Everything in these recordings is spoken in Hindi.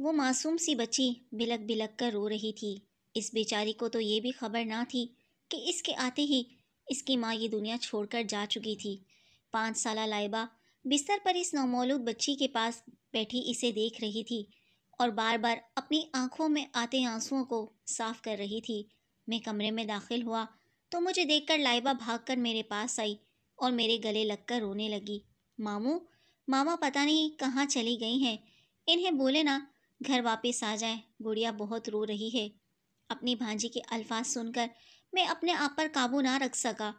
वो मासूम सी बच्ची बिलक बिलक कर रो रही थी इस बेचारी को तो ये भी खबर ना थी कि इसके आते ही इसकी माँ ये दुनिया छोड़कर जा चुकी थी पाँच साल लाइबा बिस्तर पर इस नौमौलूद बच्ची के पास बैठी इसे देख रही थी और बार बार अपनी आंखों में आते आंसुओं को साफ कर रही थी मैं कमरे में दाखिल हुआ तो मुझे देखकर लाइबा भागकर मेरे पास आई और मेरे गले लगकर रोने लगी मामू मामा पता नहीं कहाँ चली गई हैं इन्हें बोले ना घर वापस आ जाए गुड़िया बहुत रो रही है अपनी भांजी के अल्फाज सुनकर मैं अपने आप पर काबू ना रख सका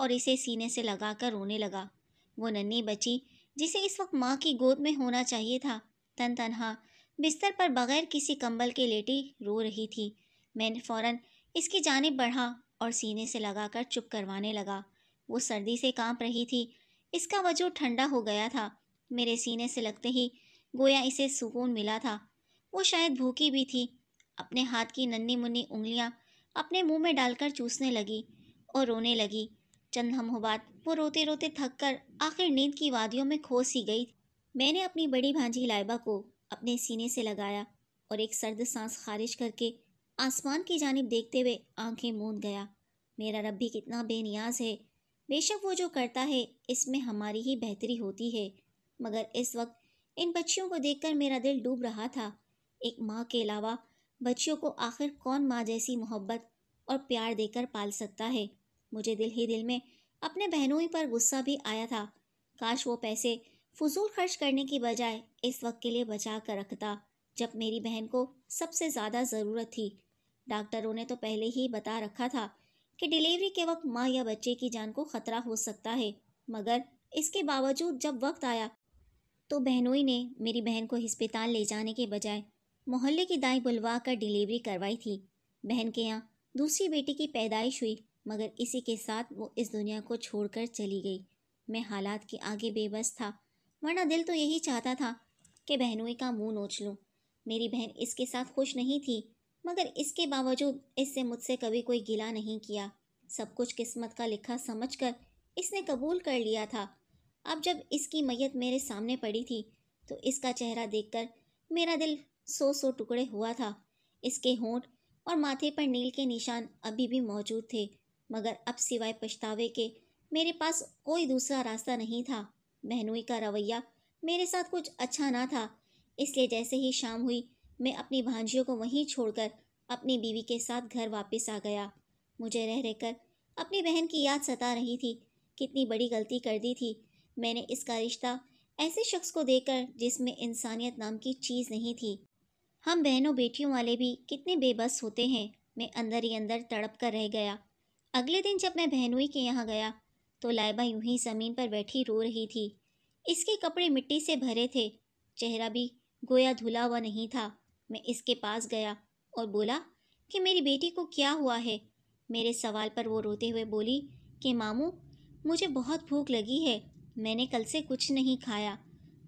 और इसे सीने से लगाकर रोने लगा वो नन्ही बची जिसे इस वक्त माँ की गोद में होना चाहिए था तन तनहा बिस्तर पर बगैर किसी कंबल के लेटी रो रही थी मैंने फ़ौरन इसकी जानब बढ़ा और सीने से लगाकर चुप करवाने लगा वो सर्दी से कांप रही थी इसका वजूद ठंडा हो गया था मेरे सीने से लगते ही गोया इसे सुकून मिला था वो शायद भूखी भी थी अपने हाथ की नन्नी मुन्नी उंगलियां अपने मुंह में डालकर चूसने लगी और रोने लगी चंद हमों बाद वो रोते रोते थक कर आखिर नींद की वादियों में खो सी गई मैंने अपनी बड़ी भांजी लाइबा को अपने सीने से लगाया और एक सर्द सांस खारिज करके आसमान की जानब देखते हुए आंखें मूंद गया मेरा रब भी कितना बेनियाज है बेशक वो जो करता है इसमें हमारी ही बेहतरी होती है मगर इस वक्त इन बच्चियों को देखकर मेरा दिल डूब रहा था एक माँ के अलावा बच्चियों को आखिर कौन माँ जैसी मोहब्बत और प्यार देकर पाल सकता है मुझे दिल ही दिल में अपने बहनोई पर गुस्सा भी आया था काश वो पैसे फजूल खर्च करने की बजाय इस वक्त के लिए बचा कर रखता जब मेरी बहन को सबसे ज़्यादा ज़रूरत थी डॉक्टरों ने तो पहले ही बता रखा था कि डिलीवरी के वक्त माँ या बच्चे की जान को ख़तरा हो सकता है मगर इसके बावजूद जब वक्त आया तो बहनोई ने मेरी बहन को हस्पताल ले जाने के बजाय मोहल्ले की दाई बुलवा कर डिलीवरी करवाई थी बहन के यहाँ दूसरी बेटी की पैदाइश हुई मगर इसी के साथ वो इस दुनिया को छोड़कर चली गई मैं हालात के आगे बेबस था वरना दिल तो यही चाहता था कि बहनोई का मुंह नोच लूँ मेरी बहन इसके साथ खुश नहीं थी मगर इसके बावजूद इससे मुझसे कभी कोई गिला नहीं किया सब कुछ किस्मत का लिखा समझकर इसने कबूल कर लिया था अब जब इसकी मैयत मेरे सामने पड़ी थी तो इसका चेहरा देखकर मेरा दिल सौ सौ टुकड़े हुआ था इसके होंठ और माथे पर नील के निशान अभी भी मौजूद थे मगर अब सिवाय पछतावे के मेरे पास कोई दूसरा रास्ता नहीं था महनुई का रवैया मेरे साथ कुछ अच्छा ना था इसलिए जैसे ही शाम हुई मैं अपनी भांजियों को वहीं छोड़कर अपनी बीवी के साथ घर वापस आ गया मुझे रह रहकर अपनी बहन की याद सता रही थी कितनी बड़ी गलती कर दी थी मैंने इसका रिश्ता ऐसे शख्स को देकर जिसमें इंसानियत नाम की चीज़ नहीं थी हम बहनों बेटियों वाले भी कितने बेबस होते हैं मैं अंदर ही अंदर तड़प कर रह गया अगले दिन जब मैं बहनोई के यहाँ गया तो लाइबा यूं ही ज़मीन पर बैठी रो रही थी इसके कपड़े मिट्टी से भरे थे चेहरा भी गोया धुला हुआ नहीं था मैं इसके पास गया और बोला कि मेरी बेटी को क्या हुआ है मेरे सवाल पर वो रोते हुए बोली कि मामू मुझे बहुत भूख लगी है मैंने कल से कुछ नहीं खाया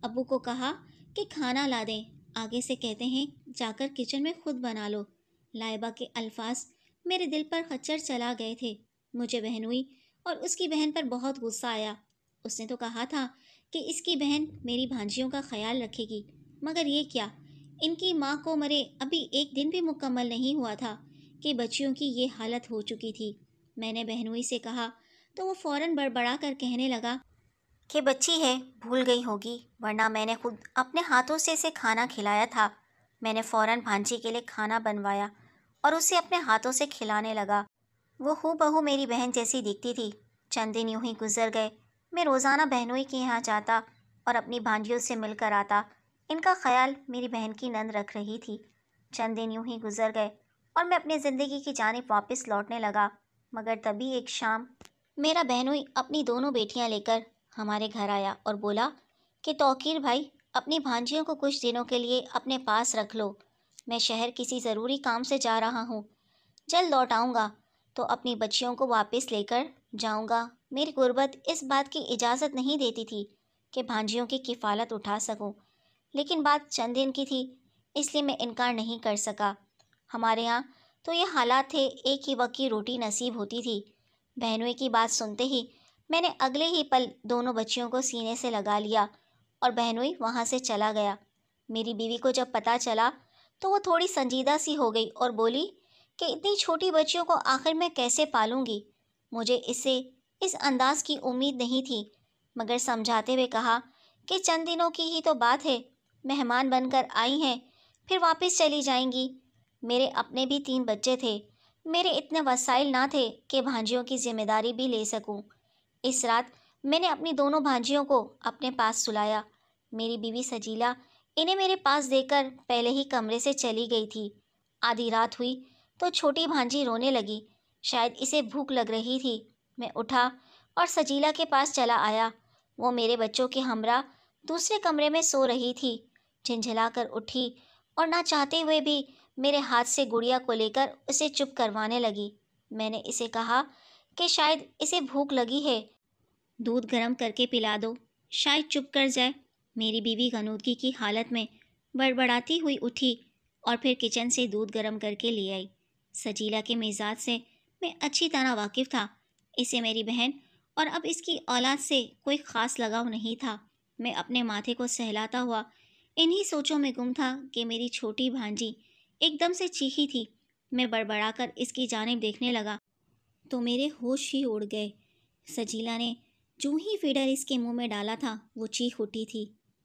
अबू को कहा कि खाना ला दें आगे से कहते हैं जाकर किचन में खुद बना लो लाइबा के अल्फाज मेरे दिल पर खच्चर चला गए थे मुझे बहन हुई और उसकी बहन पर बहुत गुस्सा आया उसने तो कहा था कि इसकी बहन मेरी भांजियों का ख्याल रखेगी मगर ये क्या इनकी माँ को मरे अभी एक दिन भी मुकम्मल नहीं हुआ था कि बच्चियों की ये हालत हो चुकी थी मैंने बहनोई से कहा तो वो फ़ौरन बड़बड़ा कर कहने लगा कि बच्ची है भूल गई होगी वरना मैंने खुद अपने हाथों से इसे खाना खिलाया था मैंने फ़ौरन भांजी के लिए खाना बनवाया और उसे अपने हाथों से खिलाने लगा वो हु बहू मेरी बहन जैसी दिखती थी चंद दिन यूँ ही गुजर गए मैं रोज़ाना बहनोई के यहाँ जाता और अपनी भांजियों से मिलकर आता इनका ख्याल मेरी बहन की नंद रख रही थी चंद दिन यूँ ही गुजर गए और मैं अपनी ज़िंदगी की जानब वापस लौटने लगा मगर तभी एक शाम मेरा बहनोई अपनी दोनों बेटियां लेकर हमारे घर आया और बोला कि तोकीर भाई अपनी भांजियों को कुछ दिनों के लिए अपने पास रख लो मैं शहर किसी ज़रूरी काम से जा रहा हूँ जल्द लौट आऊँगा तो अपनी बच्चियों को वापस लेकर जाऊँगा मेरी गुर्बत इस बात की इजाज़त नहीं देती थी कि भांजियों की किफ़ालत उठा सकूँ लेकिन बात चंद दिन की थी इसलिए मैं इनकार नहीं कर सका हमारे यहाँ तो ये हालात थे एक ही वक्त की रोटी नसीब होती थी बहनों की बात सुनते ही मैंने अगले ही पल दोनों बच्चियों को सीने से लगा लिया और बहनोई वहाँ से चला गया मेरी बीवी को जब पता चला तो वो थोड़ी संजीदा सी हो गई और बोली कि इतनी छोटी बच्चियों को आखिर मैं कैसे पालूँगी मुझे इसे इस अंदाज की उम्मीद नहीं थी मगर समझाते हुए कहा कि चंद दिनों की ही तो बात है मेहमान बनकर आई हैं फिर वापस चली जाएंगी मेरे अपने भी तीन बच्चे थे मेरे इतने वसाइल ना थे कि भांजियों की जिम्मेदारी भी ले सकूं। इस रात मैंने अपनी दोनों भांजियों को अपने पास सुलाया मेरी बीवी सजीला इन्हें मेरे पास देकर पहले ही कमरे से चली गई थी आधी रात हुई तो छोटी भांजी रोने लगी शायद इसे भूख लग रही थी मैं उठा और सजीला के पास चला आया वो मेरे बच्चों के हमरा दूसरे कमरे में सो रही थी झिझला कर उठी और ना चाहते हुए भी मेरे हाथ से गुड़िया को लेकर उसे चुप करवाने लगी मैंने इसे कहा कि शायद इसे भूख लगी है दूध गर्म करके पिला दो शायद चुप कर जाए मेरी बीवी गनूदगी की हालत में बड़बड़ाती हुई उठी और फिर किचन से दूध गर्म करके ले आई सजीला के मिजाज से मैं अच्छी तरह वाकिफ़ था इसे मेरी बहन और अब इसकी औलाद से कोई ख़ास लगाव नहीं था मैं अपने माथे को सहलाता हुआ इन्हीं सोचों में गुम था कि मेरी छोटी भांजी एकदम से चीखी थी मैं बड़बड़ाकर इसकी जानब देखने लगा तो मेरे होश ही उड़ गए सजीला ने जो ही फीडर इसके मुंह में डाला था वो चीख उठी थी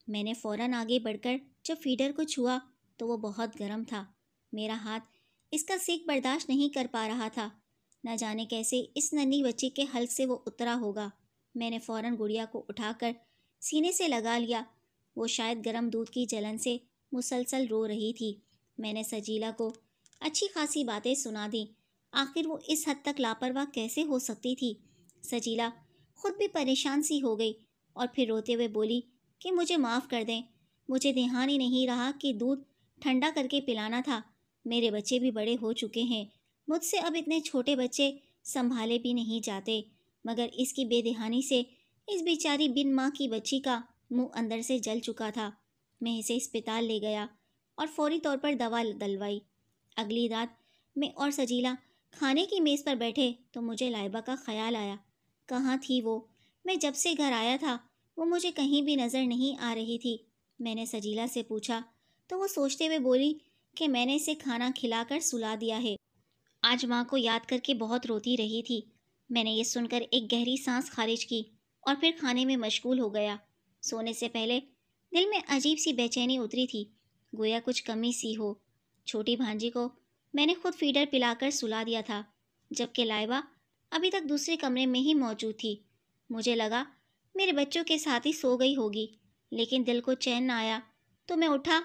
मैंने फ़ौरन आगे बढ़कर जब फीडर को छुआ तो वो बहुत गर्म था मेरा हाथ इसका सीख बर्दाश्त नहीं कर पा रहा था न जाने कैसे इस नन्ही बच्ची के हल से वो उतरा होगा मैंने फ़ौरन गुड़िया को उठाकर सीने से लगा लिया वो शायद गर्म दूध की जलन से मुसलसल रो रही थी मैंने सजीला को अच्छी खासी बातें सुना दी आखिर वो इस हद तक लापरवाह कैसे हो सकती थी सजीला खुद भी परेशान सी हो गई और फिर रोते हुए बोली कि मुझे माफ़ कर दें मुझे ध्यान ही नहीं रहा कि दूध ठंडा करके पिलाना था मेरे बच्चे भी बड़े हो चुके हैं मुझसे अब इतने छोटे बच्चे संभाले भी नहीं जाते मगर इसकी बेदहानी से इस बेचारी बिन माँ की बच्ची का मुंह अंदर से जल चुका था मैं इसे अस्पताल ले गया और फौरी तौर पर दवा दलवाई अगली रात मैं और सजीला खाने की मेज़ पर बैठे तो मुझे लाइबा का ख्याल आया कहाँ थी वो मैं जब से घर आया था वो मुझे कहीं भी नज़र नहीं आ रही थी मैंने सजीला से पूछा तो वो सोचते हुए बोली कि मैंने इसे खाना खिलाकर सुला दिया है आज माँ को याद करके बहुत रोती रही थी मैंने ये सुनकर एक गहरी सांस खारिज की और फिर खाने में मशगूल हो गया सोने से पहले दिल में अजीब सी बेचैनी उतरी थी गोया कुछ कमी सी हो छोटी भांजी को मैंने खुद फीडर पिलाकर सुला दिया था जबकि लाइबा अभी तक दूसरे कमरे में ही मौजूद थी मुझे लगा मेरे बच्चों के साथ ही सो गई होगी लेकिन दिल को चैन न आया तो मैं उठा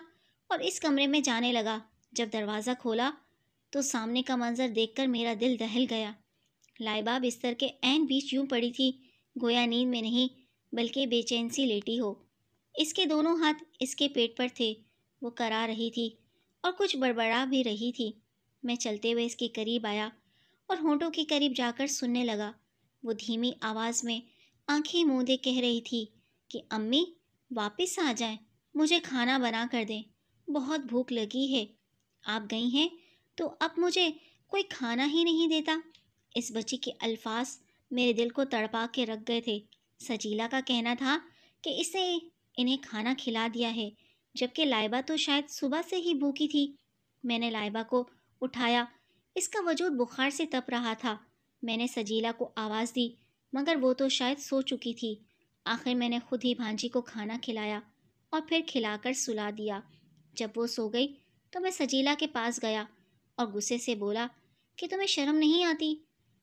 और इस कमरे में जाने लगा जब दरवाज़ा खोला तो सामने का मंज़र देखकर मेरा दिल दहल गया लाइबा बिस्तर के एन बीच यूं पड़ी थी गोया नींद में नहीं बल्कि बेचैन सी लेटी हो इसके दोनों हाथ इसके पेट पर थे वो करा रही थी और कुछ बड़बड़ा भी रही थी मैं चलते हुए इसके करीब आया और होंठों के करीब जाकर सुनने लगा वो धीमी आवाज़ में आंखें मूंदे कह रही थी कि अम्मी वापस आ जाए मुझे खाना बना कर दें बहुत भूख लगी है आप गई हैं तो अब मुझे कोई खाना ही नहीं देता इस बच्ची के अल्फाज मेरे दिल को तड़पा के रख गए थे सजीला का कहना था कि इसे इन्हें खाना खिला दिया है जबकि लाइबा तो शायद सुबह से ही भूखी थी मैंने लाइबा को उठाया इसका वजूद बुखार से तप रहा था मैंने सजीला को आवाज़ दी मगर वो तो शायद सो चुकी थी आखिर मैंने खुद ही भांजी को खाना खिलाया और फिर खिलाकर सुला दिया जब वो सो गई तो मैं सजीला के पास गया और गुस्से से बोला कि तुम्हें शर्म नहीं आती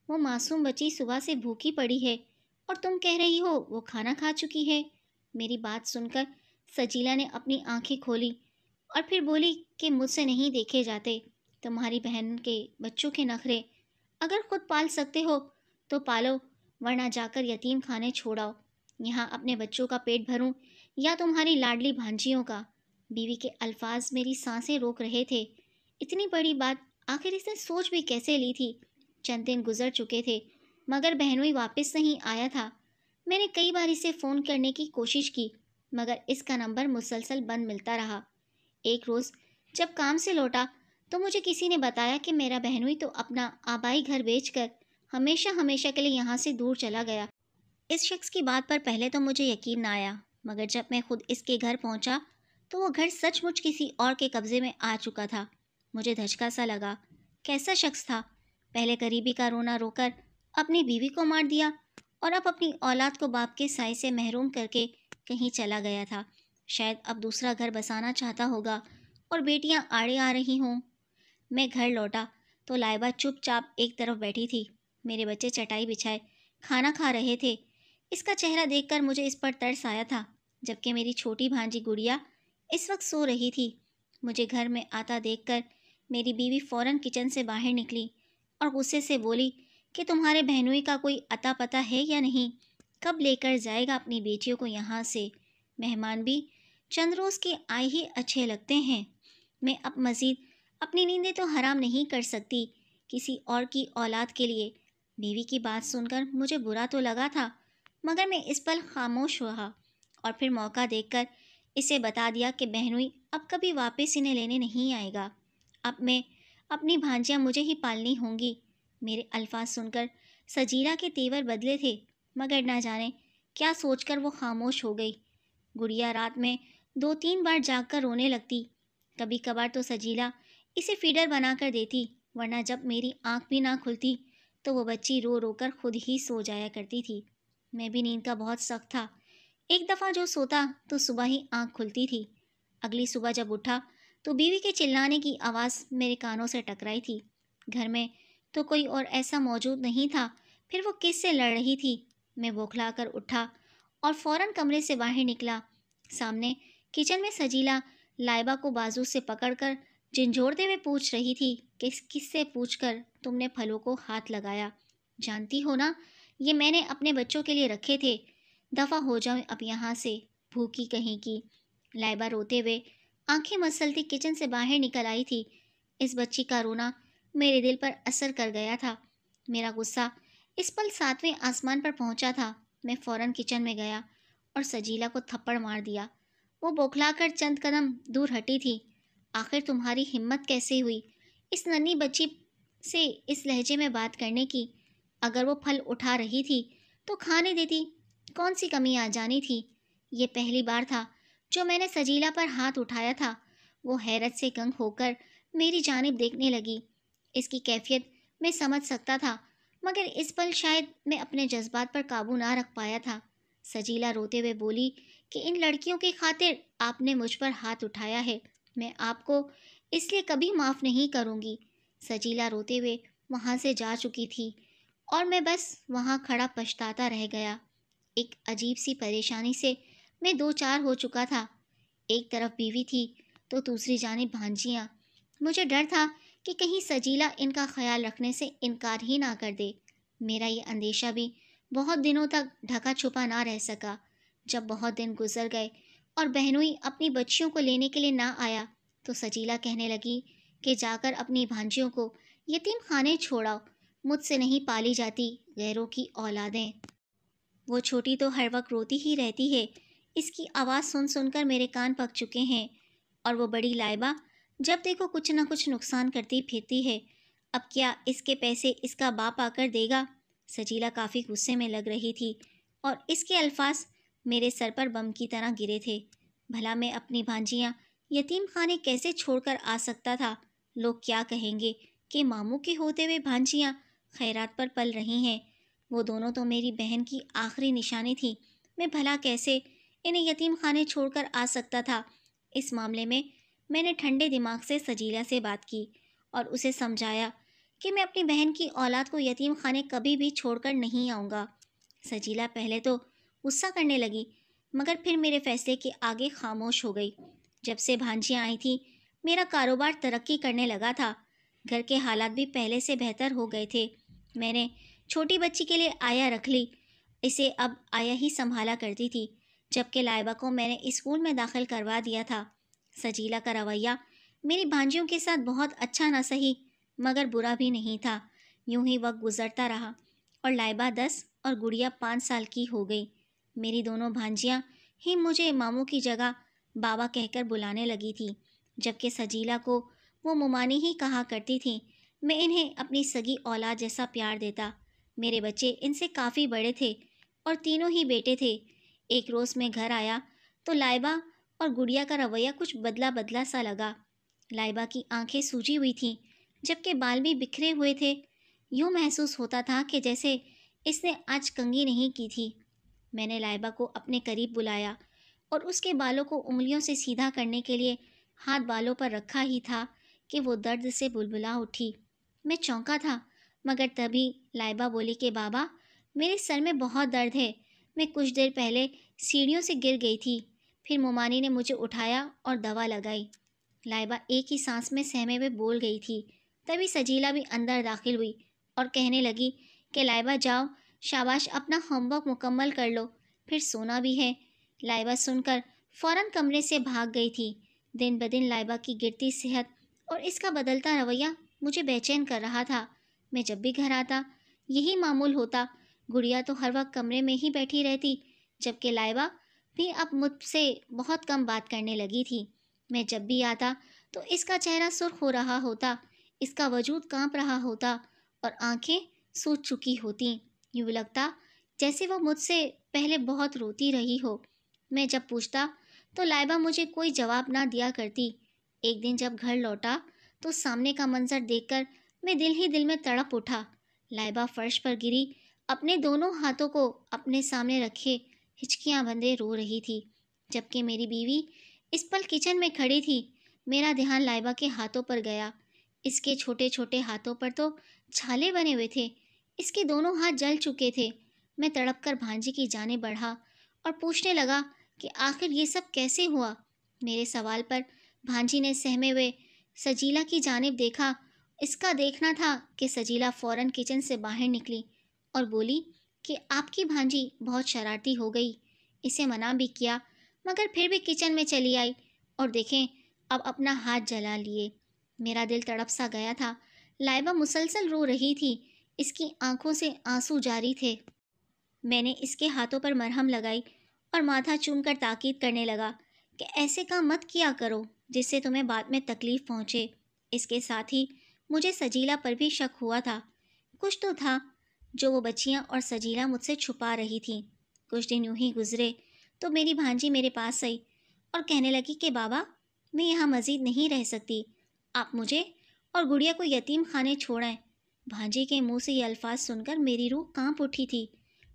वो मासूम बच्ची सुबह से भूखी पड़ी है और तुम कह रही हो वो खाना खा चुकी है मेरी बात सुनकर सजीला ने अपनी आंखें खोली और फिर बोली कि मुझसे नहीं देखे जाते तुम्हारी बहन के बच्चों के नखरे अगर खुद पाल सकते हो तो पालो वरना जाकर यतीम खाने छोड़ाओ यहाँ अपने बच्चों का पेट भरूं या तुम्हारी लाडली भांजियों का बीवी के अल्फाज मेरी सांसें रोक रहे थे इतनी बड़ी बात आखिर इसने सोच भी कैसे ली थी चंद दिन गुजर चुके थे मगर बहनोई वापस नहीं आया था मैंने कई बार इसे फ़ोन करने की कोशिश की मगर इसका नंबर मुसलसल बंद मिलता रहा एक रोज़ जब काम से लौटा तो मुझे किसी ने बताया कि मेरा बहनोई तो अपना आबाई घर कर हमेशा हमेशा के लिए यहाँ से दूर चला गया इस शख्स की बात पर पहले तो मुझे यकीन ना आया मगर जब मैं खुद इसके घर पहुँचा तो वो घर सचमुच किसी और के कब्ज़े में आ चुका था मुझे धचका सा लगा कैसा शख्स था पहले गरीबी का रोना रोकर अपनी बीवी को मार दिया और अब अपनी औलाद को बाप के साय से महरूम करके कहीं चला गया था शायद अब दूसरा घर बसाना चाहता होगा और बेटियां आड़े आ रही हों मैं घर लौटा तो लाइबा चुपचाप एक तरफ बैठी थी मेरे बच्चे चटाई बिछाए खाना खा रहे थे इसका चेहरा देखकर मुझे इस पर तरस आया था जबकि मेरी छोटी भांजी गुड़िया इस वक्त सो रही थी मुझे घर में आता देखकर मेरी बीवी फ़ौरन किचन से बाहर निकली और गुस्से से बोली कि तुम्हारे बहनोई का कोई अता पता है या नहीं कब लेकर जाएगा अपनी बेटियों को यहाँ से मेहमान भी चंद रोज़ के आए ही अच्छे लगते हैं मैं अब मज़ीद अपनी नींदें तो हराम नहीं कर सकती किसी और की औलाद के लिए बीवी की बात सुनकर मुझे बुरा तो लगा था मगर मैं इस पल खामोश रहा और फिर मौका देखकर इसे बता दिया कि बहनोई अब कभी वापस इन्हें लेने नहीं आएगा अब मैं अपनी भांजियाँ मुझे ही पालनी होंगी मेरे अल्फाज सुनकर सजीरा के तेवर बदले थे मगर ना जाने क्या सोचकर वो खामोश हो गई गुड़िया रात में दो तीन बार जाग कर रोने लगती कभी कभार तो सजीला इसे फीडर बनाकर देती वरना जब मेरी आंख भी ना खुलती तो वो बच्ची रो रो कर खुद ही सो जाया करती थी मैं भी नींद का बहुत सख्त था एक दफ़ा जो सोता तो सुबह ही आंख खुलती थी अगली सुबह जब उठा तो बीवी के चिल्लाने की आवाज़ मेरे कानों से टकराई थी घर में तो कोई और ऐसा मौजूद नहीं था फिर वो किससे लड़ रही थी मैं बौखला कर उठा और फौरन कमरे से बाहर निकला सामने किचन में सजीला लाइबा को बाजू से पकड़कर झिझोड़ते हुए पूछ रही थी कि किस से पूछ कर तुमने फलों को हाथ लगाया जानती हो ना ये मैंने अपने बच्चों के लिए रखे थे दफ़ा हो जाऊँ अब यहाँ से भूखी कहीं की लाइबा रोते हुए आंखें मसलती किचन से बाहर निकल आई थी इस बच्ची का रोना मेरे दिल पर असर कर गया था मेरा गुस्सा इस पल सातवें आसमान पर पहुंचा था मैं फौरन किचन में गया और सजीला को थप्पड़ मार दिया वो बौखलाकर चंद कदम दूर हटी थी आखिर तुम्हारी हिम्मत कैसे हुई इस नन्ही बच्ची से इस लहजे में बात करने की अगर वो फल उठा रही थी तो खाने देती कौन सी कमी आ जानी थी ये पहली बार था जो मैंने सजीला पर हाथ उठाया था वो हैरत से गंग होकर मेरी जानब देखने लगी इसकी कैफियत मैं समझ सकता था मगर इस पल शायद मैं अपने जज्बात पर काबू ना रख पाया था सजीला रोते हुए बोली कि इन लड़कियों की खातिर आपने मुझ पर हाथ उठाया है मैं आपको इसलिए कभी माफ़ नहीं करूँगी सजीला रोते हुए वहाँ से जा चुकी थी और मैं बस वहाँ खड़ा पछताता रह गया एक अजीब सी परेशानी से मैं दो चार हो चुका था एक तरफ बीवी थी तो दूसरी जाने भांजियाँ मुझे डर था कि कहीं सजीला इनका ख्याल रखने से इनकार ही ना कर दे मेरा ये अंदेशा भी बहुत दिनों तक ढका छुपा ना रह सका जब बहुत दिन गुजर गए और बहनोई अपनी बच्चियों को लेने के लिए ना आया तो सजीला कहने लगी कि जाकर अपनी भांजियों को यतीम खाने छोड़ाओ मुझसे नहीं पाली जाती गैरों की औलादें वो छोटी तो हर वक्त रोती ही रहती है इसकी आवाज़ सुन सुनकर मेरे कान पक चुके हैं और वो बड़ी लाइबा जब देखो कुछ ना कुछ नुकसान करती फिरती है अब क्या इसके पैसे इसका बाप आकर देगा सजीला काफ़ी गुस्से में लग रही थी और इसके अल्फाज मेरे सर पर बम की तरह गिरे थे भला मैं अपनी भांजियाँ यतीम खाने कैसे छोड़कर आ सकता था लोग क्या कहेंगे कि मामू के होते हुए भांजियाँ खैरात पर पल रही हैं वो दोनों तो मेरी बहन की आखिरी निशानी थी मैं भला कैसे इन्हें यतीम खाने छोड़ आ सकता था इस मामले में मैंने ठंडे दिमाग से सजीला से बात की और उसे समझाया कि मैं अपनी बहन की औलाद को यतीम खाने कभी भी छोड़कर नहीं आऊँगा सजीला पहले तो गुस्सा करने लगी मगर फिर मेरे फैसले के आगे खामोश हो गई जब से भांजियाँ आई थी मेरा कारोबार तरक्की करने लगा था घर के हालात भी पहले से बेहतर हो गए थे मैंने छोटी बच्ची के लिए आया रख ली इसे अब आया ही संभाला करती थी जबकि लाइबा को मैंने स्कूल में दाखिल करवा दिया था सजीला का रवैया मेरी भांजियों के साथ बहुत अच्छा ना सही मगर बुरा भी नहीं था यूं ही वक्त गुजरता रहा और लाइबा दस और गुड़िया पाँच साल की हो गई मेरी दोनों भांजियाँ ही मुझे मामू की जगह बाबा कहकर बुलाने लगी थी जबकि सजीला को वो मुमानी ही कहा करती थी मैं इन्हें अपनी सगी औलाद जैसा प्यार देता मेरे बच्चे इनसे काफ़ी बड़े थे और तीनों ही बेटे थे एक रोज़ मैं घर आया तो लाइबा और गुड़िया का रवैया कुछ बदला बदला सा लगा लाइबा की आंखें सूजी हुई थीं जबकि बाल भी बिखरे हुए थे यूँ महसूस होता था कि जैसे इसने आज कंगी नहीं की थी मैंने लाइबा को अपने करीब बुलाया और उसके बालों को उंगलियों से सीधा करने के लिए हाथ बालों पर रखा ही था कि वो दर्द से बुलबुला उठी मैं चौंका था मगर तभी लाइबा बोली कि बाबा मेरे सर में बहुत दर्द है मैं कुछ देर पहले सीढ़ियों से गिर गई थी फिर मोमानी ने मुझे उठाया और दवा लगाई लाइबा एक ही सांस में सहमे हुए बोल गई थी तभी सजीला भी अंदर दाखिल हुई और कहने लगी कि लाइबा जाओ शाबाश अपना होमवर्क मुकम्मल कर लो फिर सोना भी है लाइबा सुनकर फौरन कमरे से भाग गई थी दिन ब दिन लाइबा की गिरती सेहत और इसका बदलता रवैया मुझे बेचैन कर रहा था मैं जब भी घर आता यही मामूल होता गुड़िया तो हर वक्त कमरे में ही बैठी रहती जबकि लाइबा भी अब मुझसे बहुत कम बात करने लगी थी मैं जब भी आता तो इसका चेहरा सुर्ख हो रहा होता इसका वजूद कांप रहा होता और आंखें सूज चुकी होती यूँ लगता जैसे वो मुझसे पहले बहुत रोती रही हो मैं जब पूछता तो लाइबा मुझे कोई जवाब ना दिया करती एक दिन जब घर लौटा तो सामने का मंजर देखकर मैं दिल ही दिल में तड़प उठा लाइबा फर्श पर गिरी अपने दोनों हाथों को अपने सामने रखे हिचकियाँ बंधे रो रही थी जबकि मेरी बीवी इस पल किचन में खड़ी थी मेरा ध्यान लाइबा के हाथों पर गया इसके छोटे छोटे हाथों पर तो छाले बने हुए थे इसके दोनों हाथ जल चुके थे मैं तड़प कर भांजे की जाने बढ़ा और पूछने लगा कि आखिर ये सब कैसे हुआ मेरे सवाल पर भांजी ने सहमे हुए सजीला की जानब देखा इसका देखना था कि सजीला फौरन किचन से बाहर निकली और बोली कि आपकी भांजी बहुत शरारती हो गई इसे मना भी किया मगर फिर भी किचन में चली आई और देखें अब अपना हाथ जला लिए मेरा दिल तड़प सा गया था लाइबा मुसलसल रो रही थी इसकी आंखों से आंसू जारी थे मैंने इसके हाथों पर मरहम लगाई और माथा चूमकर ताकीद करने लगा कि ऐसे काम मत किया करो जिससे तुम्हें बाद में तकलीफ़ पहुँचे इसके साथ ही मुझे सजीला पर भी शक हुआ था कुछ तो था जो वो बच्चियाँ और सजीला मुझसे छुपा रही थी कुछ दिन यूँ ही गुजरे तो मेरी भांजी मेरे पास आई और कहने लगी कि बाबा मैं यहाँ मज़ीद नहीं रह सकती आप मुझे और गुड़िया को यतीम खाने छोड़ें भांजी के मुंह से ये अल्फाज सुनकर मेरी रूह कांप उठी थी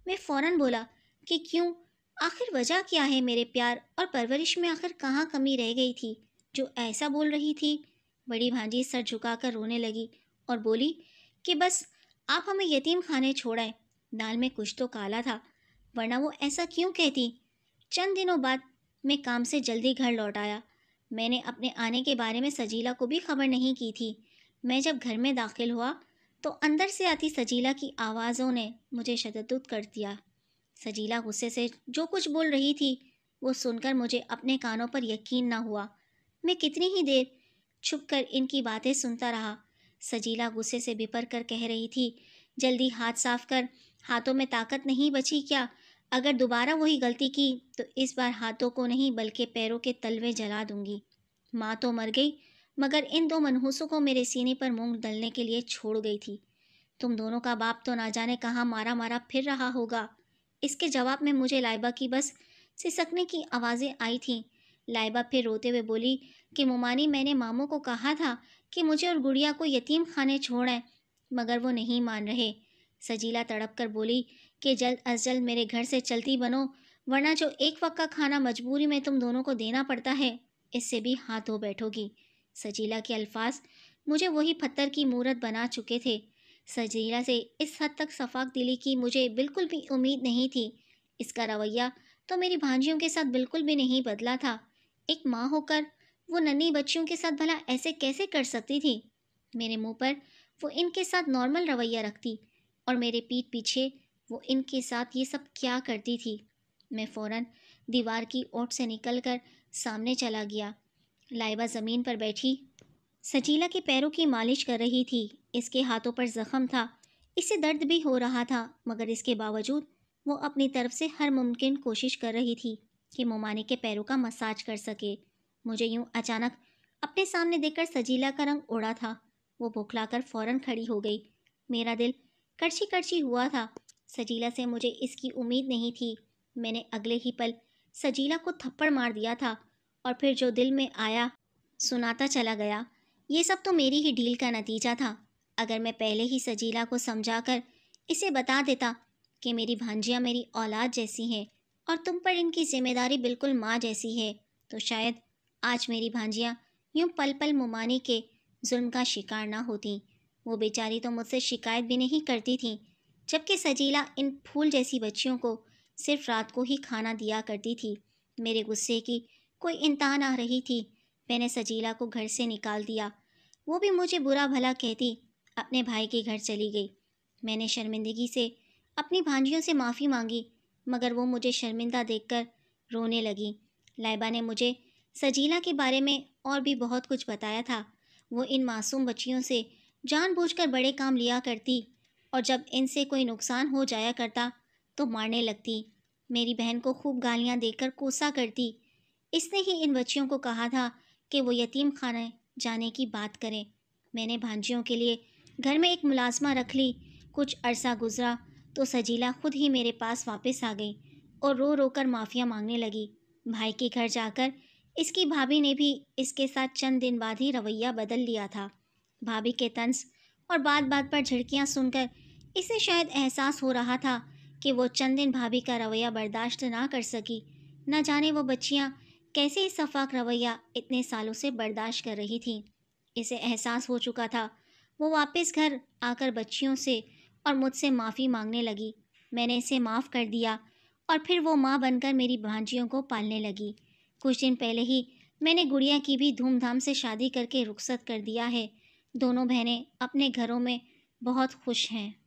मैं फ़ौरन बोला कि क्यों आखिर वजह क्या है मेरे प्यार और परवरिश में आखिर कहाँ कमी रह गई थी जो ऐसा बोल रही थी बड़ी भांजी सर झुकाकर रोने लगी और बोली कि बस आप हमें यतीम खाने छोड़ाएं दाल में कुछ तो काला था वरना वो ऐसा क्यों कहती चंद दिनों बाद मैं काम से जल्दी घर लौट आया मैंने अपने आने के बारे में सजीला को भी खबर नहीं की थी मैं जब घर में दाखिल हुआ तो अंदर से आती सजीला की आवाज़ों ने मुझे शददुद कर दिया सजीला गुस्से से जो कुछ बोल रही थी वो सुनकर मुझे अपने कानों पर यकीन ना हुआ मैं कितनी ही देर छुप कर इनकी बातें सुनता रहा सजीला गुस्से से बिपर कर कह रही थी जल्दी हाथ साफ कर हाथों में ताकत नहीं बची क्या अगर दोबारा वही गलती की तो इस बार हाथों को नहीं बल्कि पैरों के तलवे जला दूंगी माँ तो मर गई मगर इन दो मनहूसों को मेरे सीने पर मूंग डलने के लिए छोड़ गई थी तुम दोनों का बाप तो ना जाने कहाँ मारा मारा फिर रहा होगा इसके जवाब में मुझे लाइबा की बस सिसकने की आवाज़ें आई थीं लाइबा फिर रोते हुए बोली कि मुमानी मैंने मामों को कहा था कि मुझे और गुड़िया को यतीम खाने छोड़ें मगर वो नहीं मान रहे सजीला तड़प कर बोली कि जल्द अज जल्द मेरे घर से चलती बनो वरना जो एक वक्त का खाना मजबूरी में तुम दोनों को देना पड़ता है इससे भी हाथ धो बैठोगी सजीला के अल्फाज मुझे वही पत्थर की मूरत बना चुके थे सजीला से इस हद तक शफाक दिली की मुझे बिल्कुल भी उम्मीद नहीं थी इसका रवैया तो मेरी भांजियों के साथ बिल्कुल भी नहीं बदला था एक माँ होकर वो नन्ही बच्चियों के साथ भला ऐसे कैसे कर सकती थी मेरे मुंह पर वो इनके साथ नॉर्मल रवैया रखती और मेरे पीठ पीछे वो इनके साथ ये सब क्या करती थी मैं फ़ौरन दीवार की ओट से निकलकर सामने चला गया लाइबा ज़मीन पर बैठी सजीला के पैरों की मालिश कर रही थी इसके हाथों पर ज़ख्म था इससे दर्द भी हो रहा था मगर इसके बावजूद वो अपनी तरफ से हर मुमकिन कोशिश कर रही थी कि मोमाने के पैरों का मसाज कर सके मुझे यूं अचानक अपने सामने देखकर सजीला का रंग उड़ा था वो कर फौरन खड़ी हो गई मेरा दिल कड़छी कड़छी हुआ था सजीला से मुझे इसकी उम्मीद नहीं थी मैंने अगले ही पल सजीला को थप्पड़ मार दिया था और फिर जो दिल में आया सुनाता चला गया ये सब तो मेरी ही ढील का नतीजा था अगर मैं पहले ही सजीला को समझा कर इसे बता देता कि मेरी भांजियाँ मेरी औलाद जैसी हैं और तुम पर इनकी जिम्मेदारी बिल्कुल माँ जैसी है तो शायद आज मेरी भांजियाँ यूँ पल पल मुमानी के जुल्म का शिकार ना होती वो बेचारी तो मुझसे शिकायत भी नहीं करती थी जबकि सजीला इन फूल जैसी बच्चियों को सिर्फ रात को ही खाना दिया करती थी मेरे गुस्से की कोई इम्तहान आ रही थी मैंने सजीला को घर से निकाल दिया वो भी मुझे बुरा भला कहती अपने भाई के घर चली गई मैंने शर्मिंदगी से अपनी भांजियों से माफ़ी मांगी मगर वो मुझे शर्मिंदा देखकर रोने लगी लाइबा ने मुझे सजीला के बारे में और भी बहुत कुछ बताया था वो इन मासूम बच्चियों से जानबूझकर बड़े काम लिया करती और जब इनसे कोई नुकसान हो जाया करता तो मारने लगती मेरी बहन को खूब गालियाँ देकर कोसा करती इसने ही इन बच्चियों को कहा था कि वो यतीम खाना जाने की बात करें मैंने भांजियों के लिए घर में एक मुलाजमा रख ली कुछ अरसा गुजरा तो सजीला खुद ही मेरे पास वापस आ गई और रो रो कर माफ़िया मांगने लगी भाई के घर जाकर इसकी भाभी ने भी इसके साथ चंद दिन बाद ही रवैया बदल लिया था भाभी के तंस और बात बात पर झिड़कियाँ सुनकर इसे शायद एहसास हो रहा था कि वो चंद दिन भाभी का रवैया बर्दाश्त ना कर सकी ना जाने वो बच्चियाँ कैसे इस सफ़ाक रवैया इतने सालों से बर्दाश्त कर रही थी इसे एहसास हो चुका था वो वापस घर आकर बच्चियों से और मुझसे माफ़ी मांगने लगी मैंने इसे माफ़ कर दिया और फिर वो माँ बनकर मेरी भांजियों को पालने लगी कुछ दिन पहले ही मैंने गुड़िया की भी धूमधाम से शादी करके रुख्सत कर दिया है दोनों बहनें अपने घरों में बहुत खुश हैं